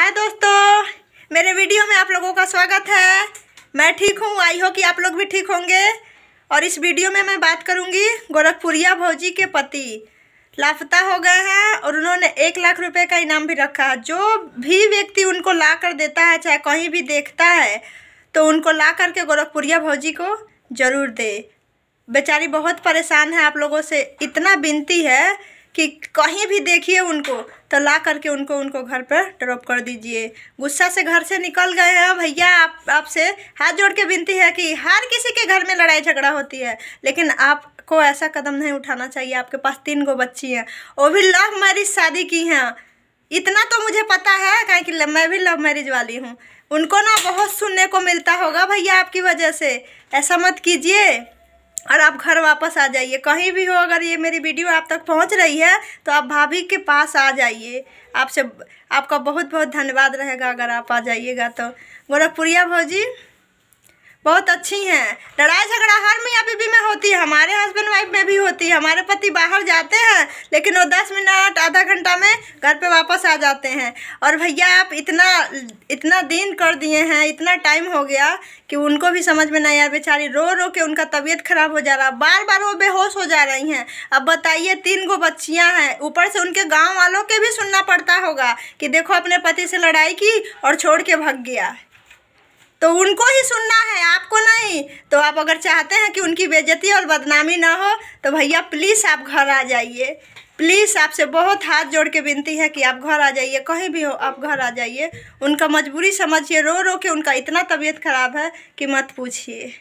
हाय दोस्तों मेरे वीडियो में आप लोगों का स्वागत है मैं ठीक हूँ आई हो कि आप लोग भी ठीक होंगे और इस वीडियो में मैं बात करूँगी गोरखपुरिया भौजी के पति लापता हो गए हैं और उन्होंने एक लाख रुपए का इनाम भी रखा है जो भी व्यक्ति उनको ला कर देता है चाहे कहीं भी देखता है तो उनको ला करके गोरखपुरिया भौजी को ज़रूर दे बेचारी बहुत परेशान है आप लोगों से इतना विनती है कि कहीं भी देखिए उनको तो ला करके उनको उनको घर पर ड्रॉप कर दीजिए गुस्सा से घर से निकल गए हैं भैया आप आपसे हाथ जोड़ के विनती है कि हर किसी के घर में लड़ाई झगड़ा होती है लेकिन आपको ऐसा कदम नहीं उठाना चाहिए आपके पास तीन गो बच्ची हैं वो भी लव मैरिज शादी की हैं इतना तो मुझे पता है कहें कि मैं भी लव मैरिज वाली हूँ उनको ना बहुत सुनने को मिलता होगा भैया आपकी वजह से ऐसा मत कीजिए और आप घर वापस आ जाइए कहीं भी हो अगर ये मेरी वीडियो आप तक पहुंच रही है तो आप भाभी के पास आ जाइए आपसे आपका बहुत बहुत धन्यवाद रहेगा अगर आप आ जाइएगा तो गोरखपुरिया भाजी बहुत अच्छी हैं लड़ाई झगड़ा हर मियाँ बीबी में होती है हमारे हस्बैंड वाइफ में भी होती है हमारे पति बाहर जाते हैं लेकिन वो दस मिनट आधा घंटा में घर पे वापस आ जाते हैं और भैया आप इतना इतना दिन कर दिए हैं इतना टाइम हो गया कि उनको भी समझ में नहीं आ बेचारी रो रो के उनका तबीयत ख़राब हो जा रहा बार बार वो बेहोश हो जा रही हैं अब बताइए तीन गो बच्चियाँ हैं ऊपर से उनके गाँव वालों के भी सुनना पड़ता होगा कि देखो अपने पति से लड़ाई की और छोड़ के भग गया तो उनको ही सुनना है आपको नहीं तो आप अगर चाहते हैं कि उनकी बेजती और बदनामी ना हो तो भैया प्लीज़ आप घर आ जाइए प्लीज़ आपसे बहुत हाथ जोड़ के विनती है कि आप घर आ जाइए कहीं भी हो आप घर आ जाइए उनका मजबूरी समझिए रो रो के उनका इतना तबीयत ख़राब है कि मत पूछिए